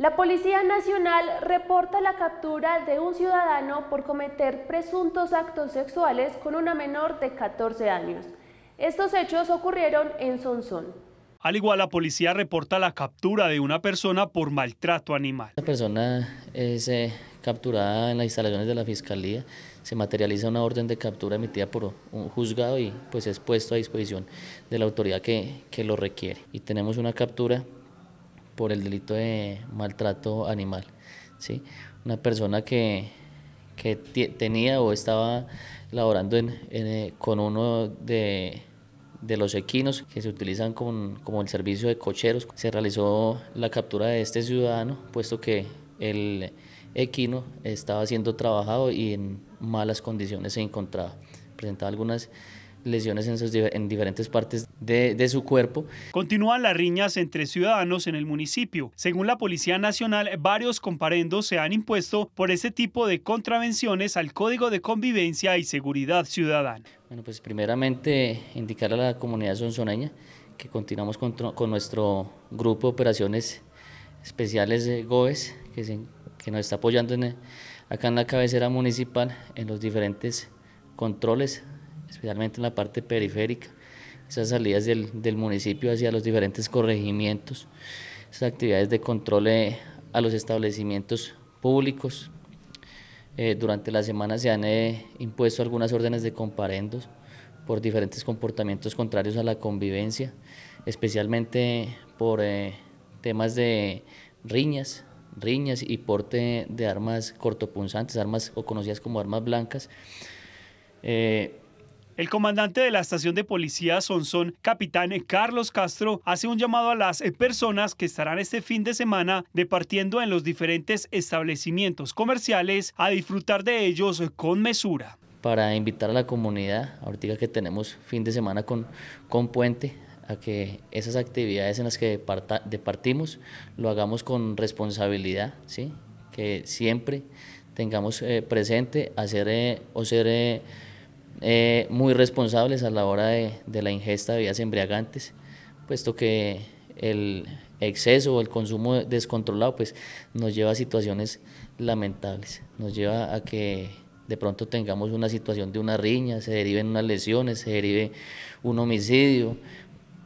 La Policía Nacional reporta la captura de un ciudadano por cometer presuntos actos sexuales con una menor de 14 años. Estos hechos ocurrieron en Sonsón. Al igual, la policía reporta la captura de una persona por maltrato animal. La persona es eh, capturada en las instalaciones de la Fiscalía. Se materializa una orden de captura emitida por un juzgado y pues es puesto a disposición de la autoridad que, que lo requiere. Y tenemos una captura por el delito de maltrato animal. ¿sí? Una persona que, que tenía o estaba laborando en, eh, con uno de, de, los equinos que se utilizan como el servicio de cocheros. Se realizó la captura de este ciudadano, puesto que el equino estaba siendo trabajado y en malas condiciones se encontraba. Presentaba algunas lesiones en, en diferentes partes de, de, su cuerpo. Continúan las riñas entre ciudadanos en el municipio. Según la Policía Nacional, varios comparendos se han impuesto por este tipo de contravenciones al Código de Convivencia y Seguridad Ciudadana. Bueno, pues primeramente indicar a la comunidad sonzoneña que continuamos con, con nuestro grupo de operaciones especiales de GOES, que, que nos está apoyando en, acá en la cabecera municipal en los diferentes controles especialmente en la parte periférica, esas salidas del, municipio hacia los diferentes corregimientos, esas actividades de control eh, a los establecimientos públicos. Eh, durante la semana se han eh, impuesto algunas órdenes de comparendos por diferentes comportamientos contrarios a la convivencia, especialmente por temas de riñas, riñas y porte de armas cortopunzantes, armas o conocidas como armas blancas. El comandante de la estación de policía Sonson, capitán Carlos Castro, hace un llamado a las eh, personas que estarán este fin de semana departiendo en los diferentes establecimientos comerciales a disfrutar de ellos con mesura. Para invitar a la comunidad, ahorita que tenemos fin de semana con, con puente, a que esas actividades en las que departimos lo hagamos con responsabilidad, ¿sí? que siempre tengamos eh, presente hacer eh, o ser... Eh, muy responsables a la hora de, la ingesta de vías embriagantes, puesto que el exceso o el consumo descontrolado pues, nos lleva a situaciones lamentables, nos lleva a que de pronto tengamos una situación de una riña, se deriven unas lesiones, se derive un homicidio,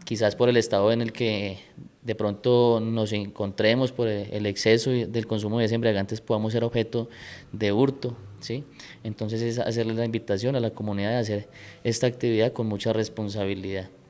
quizás por el estado en el que de pronto nos encontremos por e, el exceso del consumo de embriagantes podamos ser objeto de hurto. ¿sí? Entonces es hacerle la invitación a la comunidad de hacer esta actividad con mucha responsabilidad.